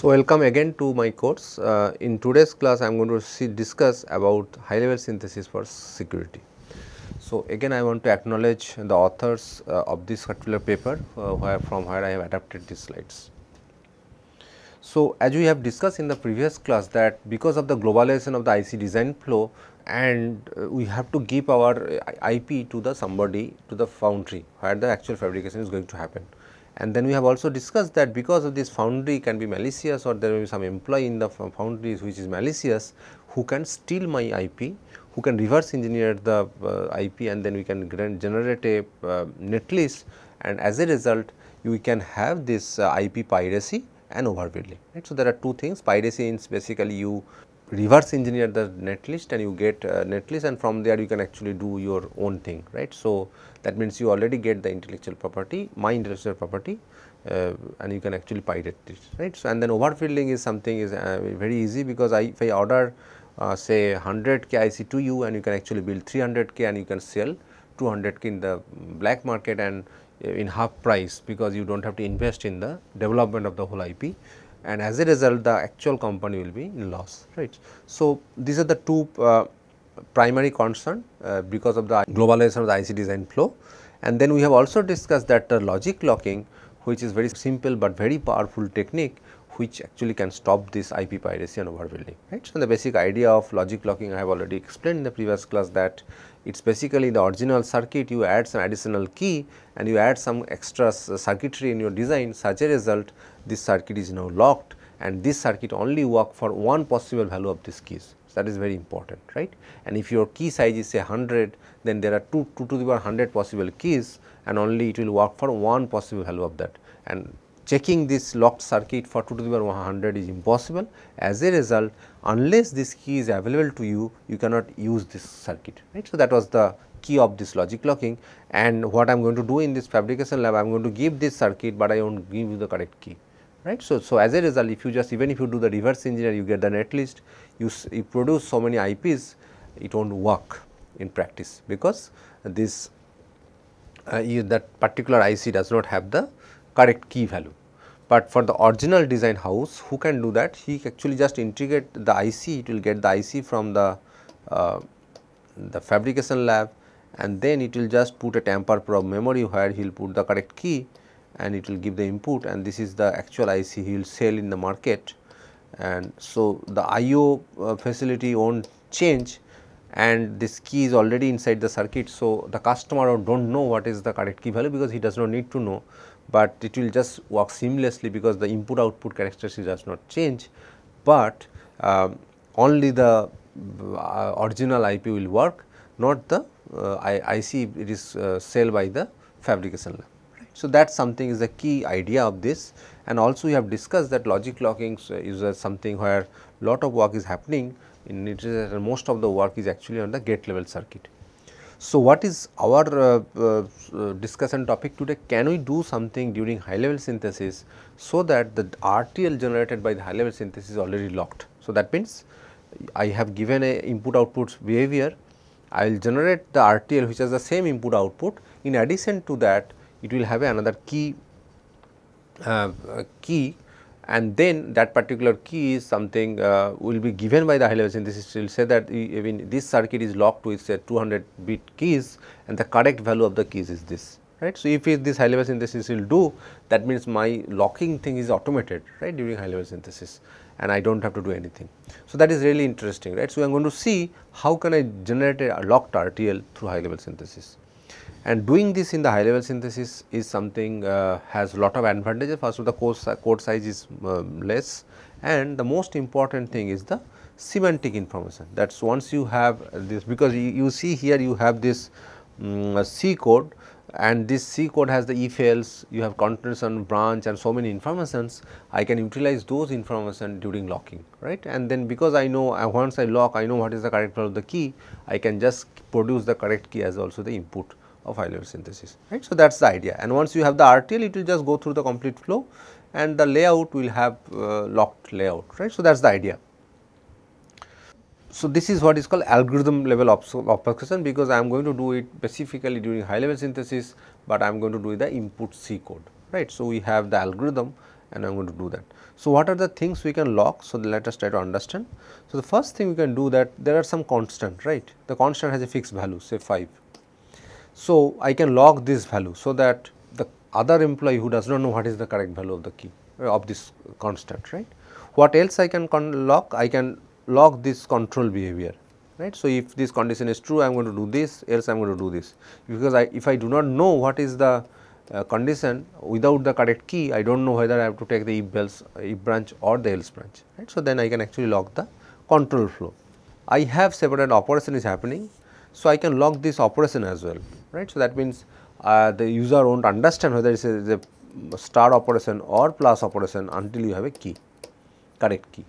So, welcome again to my course. Uh, in today's class, I am going to see, discuss about high level synthesis for security. So, again I want to acknowledge the authors uh, of this particular paper uh, where, from where I have adapted these slides. So, as we have discussed in the previous class that because of the globalization of the IC design flow and uh, we have to give our uh, IP to the somebody to the foundry where the actual fabrication is going to happen. And then we have also discussed that because of this foundry can be malicious or there may be some employee in the foundry which is malicious who can steal my IP, who can reverse engineer the uh, IP and then we can generate a uh, netlist and as a result we can have this uh, IP piracy and overbilling. Right? So, there are two things piracy is basically you reverse engineer the netlist and you get uh, netlist and from there you can actually do your own thing right. So, that means you already get the intellectual property my intellectual property uh, and you can actually pirate it right. So, and then overfilling is something is uh, very easy because I if I order uh, say 100 k IC to you and you can actually build 300 k and you can sell 200 k in the black market and uh, in half price because you do not have to invest in the development of the whole IP and as a result the actual company will be in loss right. So, these are the two uh, primary concern uh, because of the globalization of the IC design flow and then we have also discussed that the logic locking which is very simple but very powerful technique which actually can stop this IP piracy and overbuilding right. So, the basic idea of logic locking I have already explained in the previous class that it is basically the original circuit you add some additional key and you add some extra circuitry in your design such a result this circuit is now locked and this circuit only work for one possible value of this keys. So, that is very important right and if your key size is say 100 then there are 2, 2 to the power 100 possible keys and only it will work for one possible value of that and checking this locked circuit for 2 to the power 100 is impossible as a result unless this key is available to you you cannot use this circuit right. So, that was the key of this logic locking and what I am going to do in this fabrication lab I am going to give this circuit, but I will not give you the correct key right. So, so as a result if you just even if you do the reverse engineer you get the net list you, you produce so many IPs it will not work in practice because this uh, you, that particular IC does not have the correct key value. But for the original design house who can do that he actually just integrate the IC it will get the IC from the uh, the fabrication lab and then it will just put a tamper probe memory where he will put the correct key and it will give the input and this is the actual IC he will sell in the market and so the IO uh, facility won't change and this key is already inside the circuit. So, the customer do not know what is the correct key value because he does not need to know, but it will just work seamlessly because the input output characteristics does not change, but uh, only the uh, original IP will work not the uh, IC it is uh, by the fabrication lab. So, that something is the key idea of this and also we have discussed that logic locking is uh, uh, something where lot of work is happening in it is most of the work is actually on the gate level circuit. So, what is our uh, uh, uh discussion topic today? Can we do something during high level synthesis so that the RTL generated by the high level synthesis is already locked? So, that means I have given a input output behavior, I will generate the RTL which has the same input output. In addition to that, it will have another key uh, key and then that particular key is something uh, will be given by the high level synthesis will say that I mean this circuit is locked with say 200 bit keys and the correct value of the keys is this right. So, if this high level synthesis will do that means my locking thing is automated right during high level synthesis and I do not have to do anything. So, that is really interesting right. So, I am going to see how can I generate a locked RTL through high level synthesis. And doing this in the high level synthesis is something uh, has lot of advantages. First of the course, code size is um, less and the most important thing is the semantic information. That is once you have this because you, you see here you have this um, C code and this C code has the if else, you have continuation, branch and so many informations, I can utilize those information during locking, right. And then because I know uh, once I lock, I know what is the correct value of the key, I can just produce the correct key as also the input of high-level synthesis right. So, that is the idea and once you have the RTL it will just go through the complete flow and the layout will have uh, locked layout right. So, that is the idea. So, this is what is called algorithm level obfuscation because I am going to do it specifically during high level synthesis, but I am going to do the input C code right. So, we have the algorithm and I am going to do that. So, what are the things we can lock? So, let us try to understand. So, the first thing we can do that there are some constant right, the constant has a fixed value say 5 so, I can log this value so that the other employee who does not know what is the correct value of the key uh, of this constant right. What else I can log? I can log this control behavior right. So, if this condition is true I am going to do this else I am going to do this because I if I do not know what is the uh, condition without the correct key I do not know whether I have to take the if, else, if branch or the else branch right. So, then I can actually log the control flow. I have separate operation is happening so, I can log this operation as well right. So, that means uh, the user will not understand whether it is a star operation or plus operation until you have a key correct key.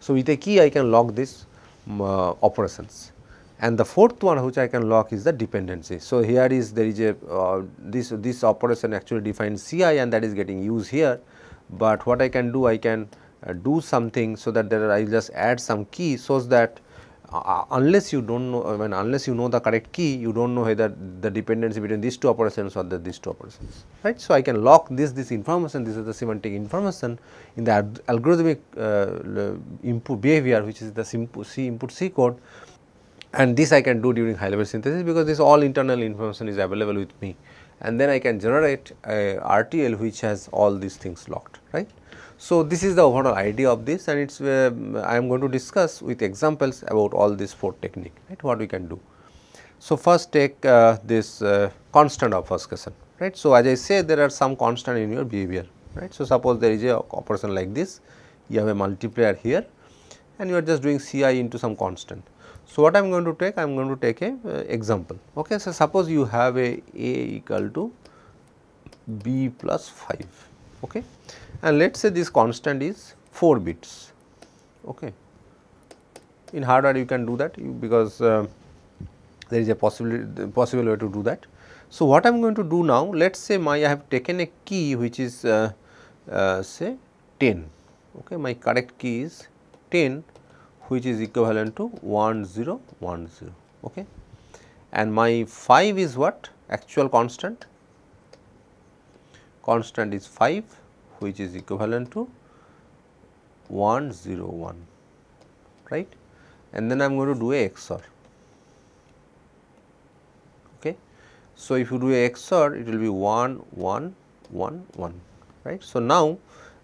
So, with a key I can log this um, uh, operations and the fourth one which I can log is the dependency. So, here is there is a uh, this this operation actually defines ci and that is getting used here, but what I can do I can uh, do something so that there I will just add some key so that uh, uh, unless you do not know I mean unless you know the correct key you do not know whether the dependency between these two operations or the these two operations right. So, I can lock this this information this is the semantic information in the algorithmic uh, input behavior which is the C input C code and this I can do during high level synthesis because this all internal information is available with me and then I can generate a RTL which has all these things locked right. So, this is the overall idea of this and it is uh, I am going to discuss with examples about all these four technique right what we can do. So, first take uh, this uh, constant obfuscation right. So, as I say there are some constant in your behavior right. So, suppose there is a operation like this you have a multiplier here and you are just doing C i into some constant so, what I am going to take? I am going to take a uh, example. Okay, so suppose you have a A equal to B plus 5. Okay, and let's say this constant is 4 bits. Okay, in hardware you can do that because uh, there is a possibility possible way to do that. So, what I am going to do now? Let's say my I have taken a key which is uh, uh say 10. Okay, my correct key is 10 which is equivalent to 1010 okay and my five is what actual constant constant is 5 which is equivalent to 101 right and then I am going to do a XOR okay. So, if you do a XOR it will be 1 1 1 1 right. So, now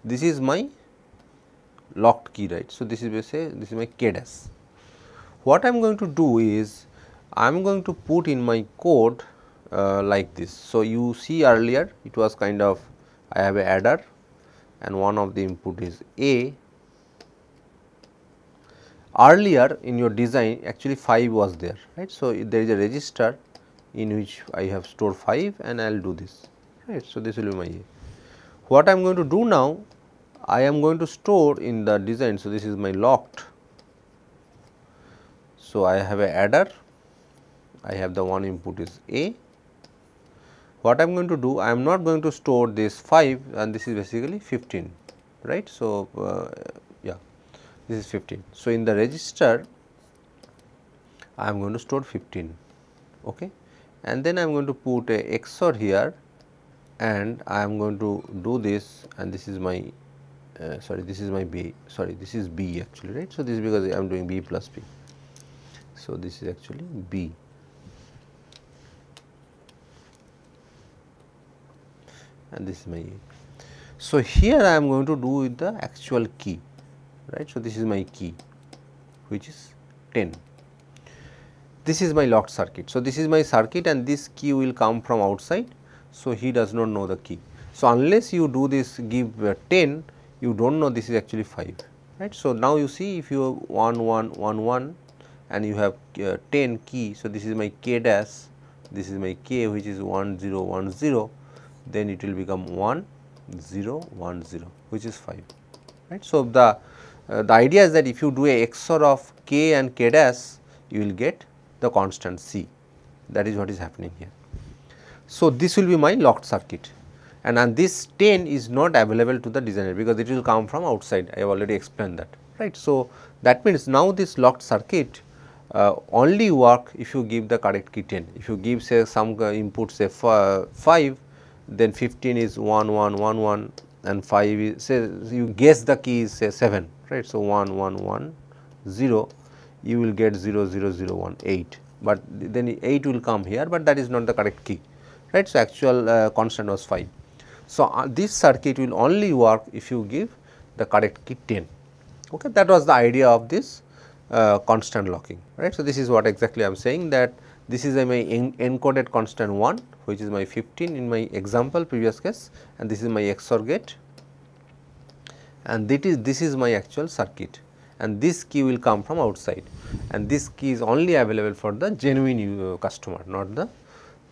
this is my locked key right. So, this is say this is my k dash. What I am going to do is I am going to put in my code uh, like this. So, you see earlier it was kind of I have a adder and one of the input is A. Earlier in your design actually 5 was there right. So, there is a register in which I have stored 5 and I will do this right. So, this will be my A. What I am going to do now I am going to store in the design. So, this is my locked. So, I have a adder, I have the one input is A. What I am going to do? I am not going to store this 5 and this is basically 15, right. So, uh, yeah, this is 15. So, in the register, I am going to store 15, okay. And then I am going to put a XOR here and I am going to do this and this is my uh, sorry this is my b sorry this is b actually right so this is because i am doing b plus p so this is actually b and this is my a so here i am going to do with the actual key right so this is my key which is 10 this is my locked circuit so this is my circuit and this key will come from outside so he does not know the key so unless you do this give uh, 10 you do not know this is actually 5 right. So, now you see if you have 1 1 1 1 and you have uh, 10 key. So, this is my k dash this is my k which is 1 0 1 0 then it will become 1 0 1 0 which is 5 right. So, the uh, the idea is that if you do a XOR of k and k dash you will get the constant c that is what is happening here. So, this will be my locked circuit and, and this 10 is not available to the designer because it will come from outside I have already explained that right. So, that means now this locked circuit uh, only work if you give the correct key 10 if you give say some uh, input say uh, 5 then 15 is 1 1 1 1 and 5 is say you guess the key is say 7 right. So, 1 1 1 0 you will get 0 0 0 1 8 but then 8 will come here but that is not the correct key right. So, actual uh, constant was 5. So, uh, this circuit will only work if you give the correct key 10. Okay, that was the idea of this uh, constant locking, right. So, this is what exactly I am saying that this is my en encoded constant 1 which is my 15 in my example previous case and this is my XOR gate and that is this is my actual circuit and this key will come from outside and this key is only available for the genuine uh, customer not the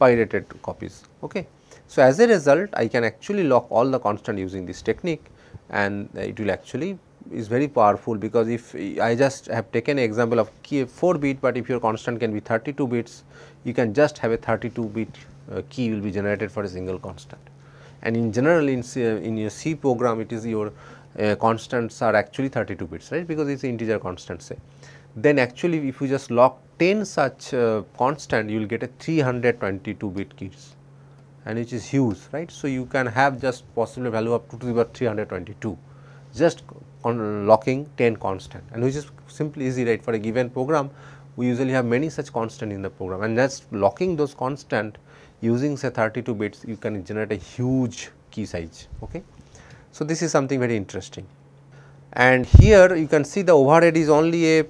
pirated copies. Okay. So, as a result I can actually lock all the constant using this technique and it will actually is very powerful because if I just have taken an example of 4 bit, but if your constant can be 32 bits, you can just have a 32 bit uh, key will be generated for a single constant. And in general in C, in your C program it is your uh, constants are actually 32 bits right because it is integer constant say. Then actually if you just lock 10 such uh, constant you will get a 322 bit keys and which is huge right. So, you can have just possible value of 2 to the power 322 just locking 10 constant and which is simply easy right for a given program we usually have many such constant in the program and just locking those constant using say 32 bits you can generate a huge key size okay. So, this is something very interesting and here you can see the overhead is only a uh,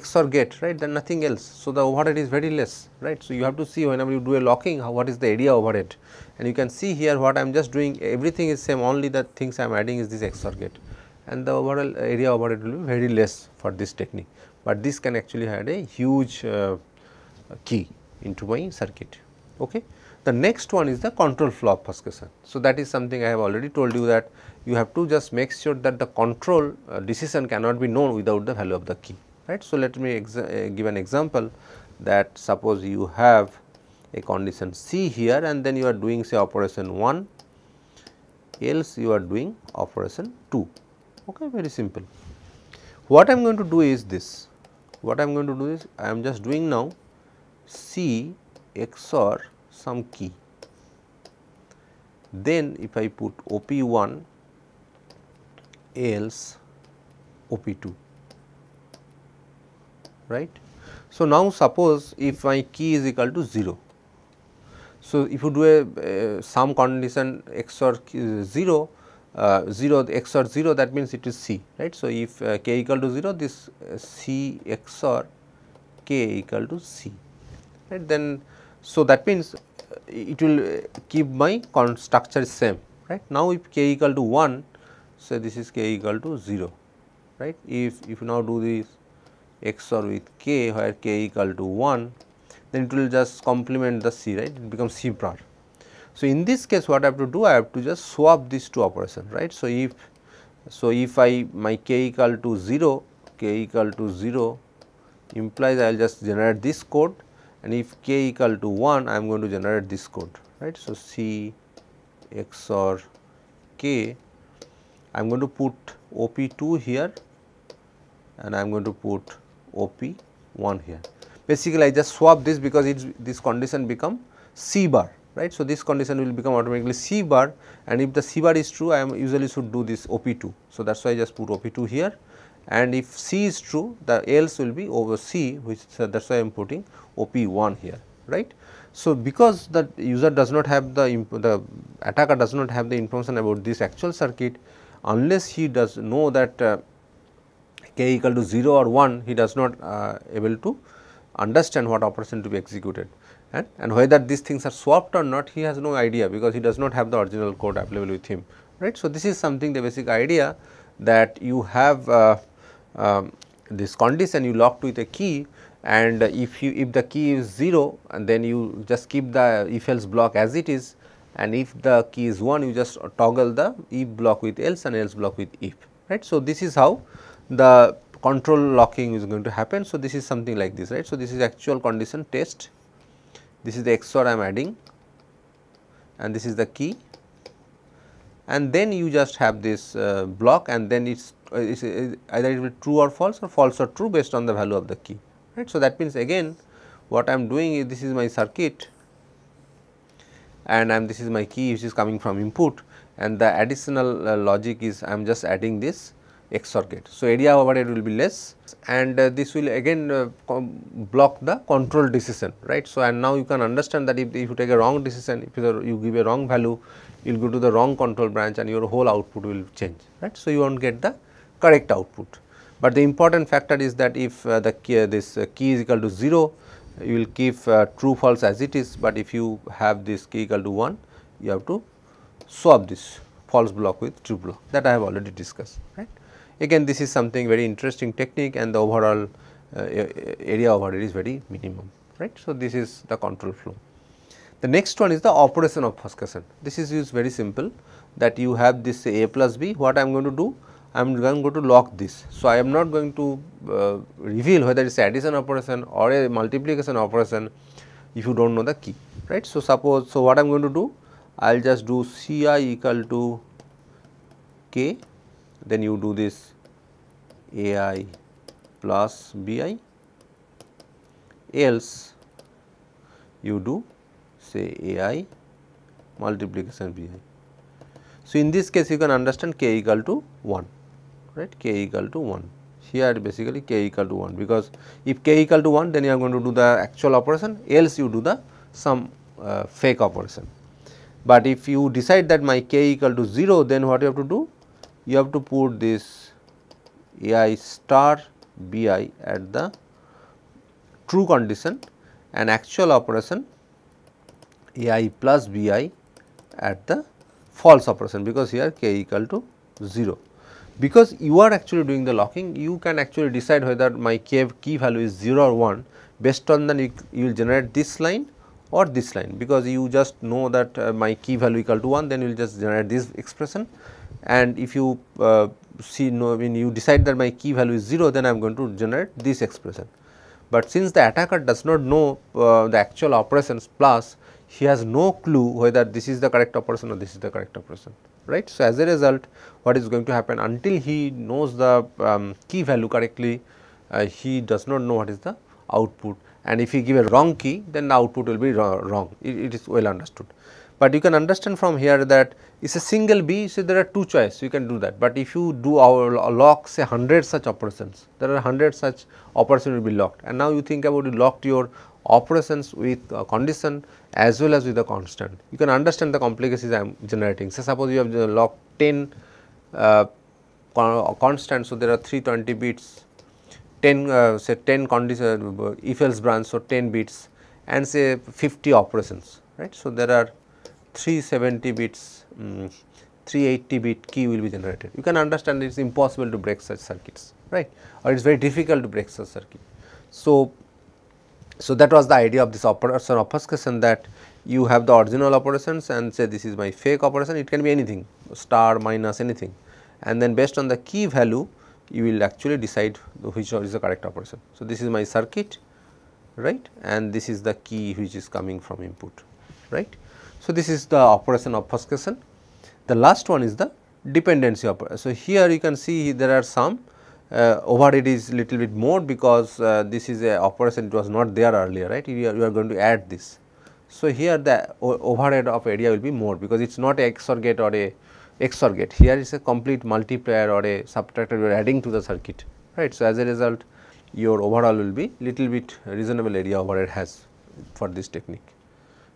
XOR gate right then nothing else. So, the overhead is very less right. So, you have to see whenever you do a locking how what is the area overhead and you can see here what I am just doing everything is same only the things I am adding is this XOR gate and the overall area it will be very less for this technique, but this can actually add a huge uh, key into my circuit. Okay. The next one is the control flow obfuscation. So, that is something I have already told you that you have to just make sure that the control uh, decision cannot be known without the value of the key right. So, let me uh, give an example that suppose you have a condition C here and then you are doing say operation 1 else you are doing operation 2 okay very simple. What I am going to do is this what I am going to do is I am just doing now C XOR some key then if I put OP1 else OP2 right. So, now suppose if my key is equal to 0 so, if you do a, a sum condition x or 0, uh, 0 x or 0 that means it is c right. So, if uh, k equal to 0 this uh, c x or k equal to c right then so that means uh, it will uh, keep my structure same right. Now, if k equal to 1 so this is k equal to 0 right if if you now do this x or with k where k equal to 1 then it will just complement the C, right, it becomes C bar. So, in this case what I have to do, I have to just swap these two operations, right. So, if so if I my k equal to 0, k equal to 0 implies I will just generate this code and if k equal to 1 I am going to generate this code, right. So, C XOR k I am going to put OP2 here and I am going to put OP1 here basically I just swap this because it's this condition become C bar right. So, this condition will become automatically C bar and if the C bar is true I am usually should do this OP2. So, that is why I just put OP2 here and if C is true the else will be over C which uh, that is why I am putting OP1 here right. So, because the user does not have the, the attacker does not have the information about this actual circuit unless he does know that uh, k equal to 0 or 1 he does not uh, able to understand what operation to be executed and, and whether these things are swapped or not he has no idea because he does not have the original code available with him right. So, this is something the basic idea that you have uh, um, this condition you locked with a key and if you if the key is 0 and then you just keep the if else block as it is and if the key is 1 you just toggle the if block with else and else block with if right. So, this is how the control locking is going to happen. So, this is something like this right. So, this is actual condition test, this is the XOR I am adding and this is the key and then you just have this uh, block and then it uh, is uh, either it will be true or false or false or true based on the value of the key right. So, that means again what I am doing is this is my circuit and I am this is my key which is coming from input and the additional uh, logic is I am just adding this XOR gate. So, area overhead will be less and uh, this will again uh, block the control decision right. So, and now you can understand that if, if you take a wrong decision if you, you give a wrong value you will go to the wrong control branch and your whole output will change right. So, you will not get the correct output. But the important factor is that if uh, the key, uh, this uh, key is equal to 0 you will keep uh, true false as it is but if you have this key equal to 1 you have to swap this false block with true block that I have already discussed right. Again this is something very interesting technique and the overall uh, area overhead is very minimum right. So, this is the control flow. The next one is the operation of Huskisson. This is used very simple that you have this A plus B what I am going to do I am going to lock this. So, I am not going to uh, reveal whether it is addition operation or a multiplication operation if you do not know the key right. So, suppose so what I am going to do I will just do C i equal to k then you do this A i plus B i else you do say A i multiplication B i. So, in this case you can understand k equal to 1 right k equal to 1 here basically k equal to 1 because if k equal to 1 then you are going to do the actual operation else you do the some uh, fake operation. But if you decide that my k equal to 0 then what you have to do you have to put this ai star bi at the true condition and actual operation ai plus bi at the false operation because here k equal to 0. Because you are actually doing the locking you can actually decide whether my k key value is 0 or 1 based on the you will generate this line or this line because you just know that uh, my key value equal to 1 then you will just generate this expression and if you uh, see no, when you decide that my key value is 0 then I am going to generate this expression. But since the attacker does not know uh, the actual operations plus he has no clue whether this is the correct operation or this is the correct operation right. So, as a result what is going to happen until he knows the um, key value correctly uh, he does not know what is the output and if he give a wrong key then the output will be wrong, it, it is well understood. But you can understand from here that it is a single B, so there are two choices you can do that. But if you do our lock say 100 such operations, there are 100 such operations will be locked. And now you think about you locked your operations with uh, condition as well as with the constant. You can understand the complexities I am generating. So, suppose you have locked 10 uh, constant, so there are 320 bits, 10 uh, say 10 condition uh, if else branch, so 10 bits and say 50 operations, right. So, there are 370 bits, um, mm, 380 bit key will be generated. You can understand it is impossible to break such circuits, right, or it is very difficult to break such circuit. So, so that was the idea of this operation obfuscation that you have the original operations and say this is my fake operation, it can be anything star, minus anything and then based on the key value you will actually decide which is the correct operation. So, this is my circuit right and this is the key which is coming from input right. So, this is the operation obfuscation. The last one is the dependency operation. So, here you can see there are some uh, overhead is little bit more because uh, this is a operation it was not there earlier right you are, you are going to add this. So, here the overhead of area will be more because it is not a XOR gate or a XOR gate here is a complete multiplier or a subtractor you are adding to the circuit right. So, as a result your overall will be little bit reasonable area overhead has for this technique.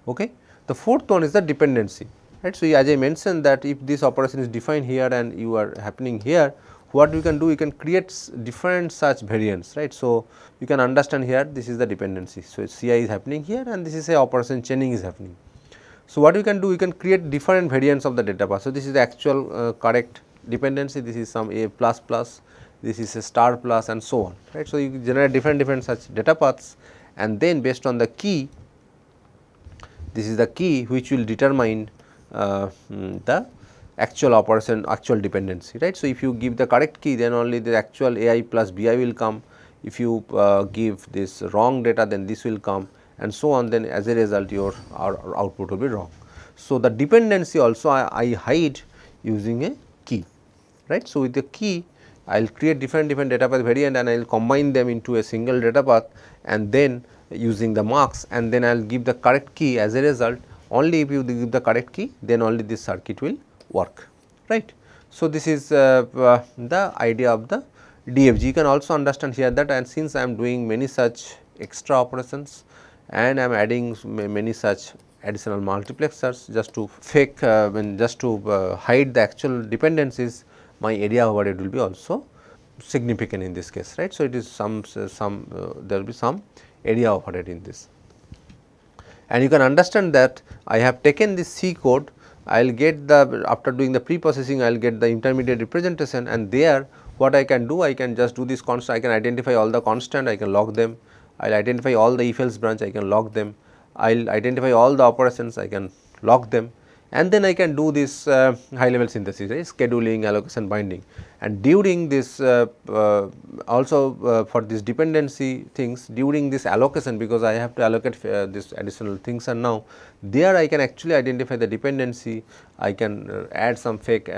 Okay. The fourth one is the dependency, right. So, as I mentioned that if this operation is defined here and you are happening here, what we can do, we can create different such variants, right. So, you can understand here this is the dependency. So, Ci is happening here and this is a operation chaining is happening. So, what we can do, we can create different variants of the data path. So, this is the actual uh, correct dependency, this is some A plus plus, this is a star plus and so on, right. So, you generate different different such data paths and then based on the key this is the key which will determine uh, hmm, the actual operation actual dependency right. So, if you give the correct key then only the actual AI plus BI will come if you uh, give this wrong data then this will come and so on then as a result your output will be wrong. So, the dependency also I, I hide using a key right. So, with the key I will create different different data path variant and I will combine them into a single data path and then using the marks and then I will give the correct key as a result only if you give the correct key then only this circuit will work right. So, this is uh, uh, the idea of the DFG you can also understand here that and since I am doing many such extra operations and I am adding many such additional multiplexers just to fake uh, when just to uh, hide the actual dependencies my area overhead will be also significant in this case right. So, it is some uh, some uh, there will be some area overhead in this. And you can understand that I have taken this C code, I will get the after doing the pre-processing I will get the intermediate representation and there what I can do I can just do this constant I can identify all the constant I can log them, I will identify all the if else branch I can log them, I will identify all the operations I can log them and then I can do this uh, high level synthesis right? Eh? scheduling allocation binding and during this uh, uh, also uh, for this dependency things during this allocation because I have to allocate uh, this additional things and now there I can actually identify the dependency I can uh, add some fake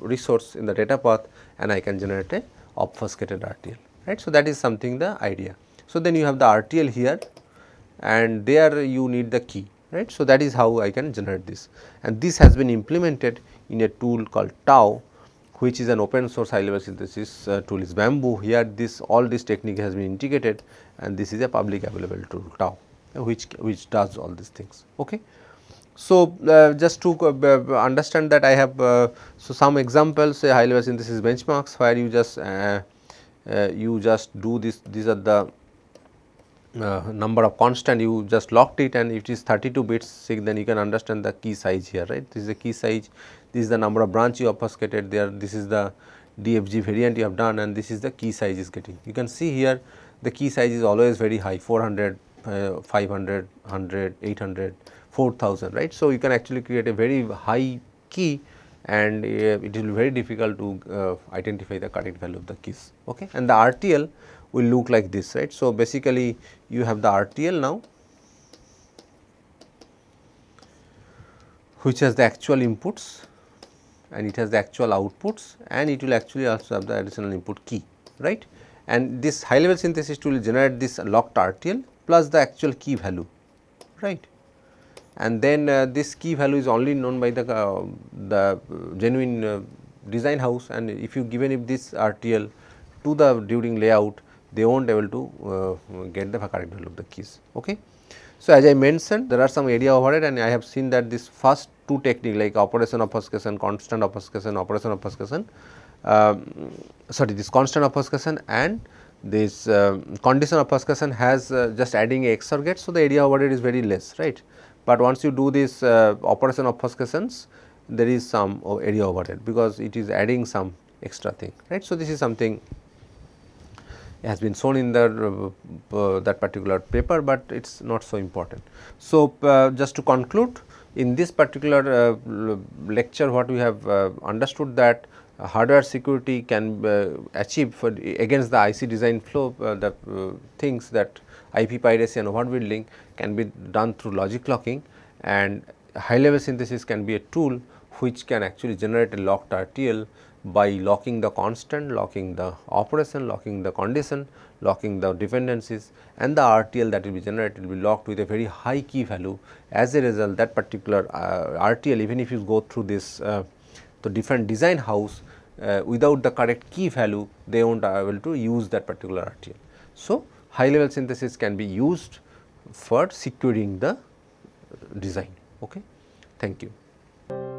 resource in the data path and I can generate a obfuscated RTL right. So, that is something the idea. So, then you have the RTL here and there you need the key right. So, that is how I can generate this and this has been implemented in a tool called tau which is an open source high level synthesis uh, tool is bamboo here this all this technique has been integrated and this is a public available tool tau which which does all these things okay so uh, just to uh, understand that i have uh, so some examples say high level synthesis benchmarks where you just uh, uh, you just do this these are the uh, number of constant you just locked it and it is 32 bits then you can understand the key size here right this is the key size this is the number of branch you obfuscated there this is the DFG variant you have done and this is the key size is getting you can see here the key size is always very high 400 uh, 500 100 800 4000 right so you can actually create a very high key and uh, it will be very difficult to uh, identify the correct value of the keys okay and the RTL will look like this right. So, basically you have the RTL now which has the actual inputs and it has the actual outputs and it will actually also have the additional input key right. And this high level synthesis tool will generate this locked RTL plus the actual key value right. And then uh, this key value is only known by the, uh, the genuine uh, design house and if you given if this RTL to the during layout they won't able to uh, get the correct value of the keys. Okay. So, as I mentioned there are some area overhead and I have seen that this first two technique like operation obfuscation, constant obfuscation, operation obfuscation, uh, sorry this constant obfuscation and this uh, condition obfuscation has uh, just adding a XOR gate. So, the area overhead is very less right, but once you do this uh, operation obfuscations there is some area overhead because it is adding some extra thing right. So, this is something has been shown in the uh, uh that particular paper, but it is not so important. So, uh, just to conclude in this particular uh, lecture what we have understood that hardware security can achieve for against the IC design flow the things that IP piracy and overbuilding can be done through logic locking and high level synthesis can be a tool which can actually generate a locked RTL by locking the constant, locking the operation, locking the condition, locking the dependencies and the RTL that will be generated will be locked with a very high key value. As a result that particular uh, RTL even if you go through this uh, the different design house uh, without the correct key value they will not able to use that particular RTL. So, high level synthesis can be used for securing the design. Okay? Thank you.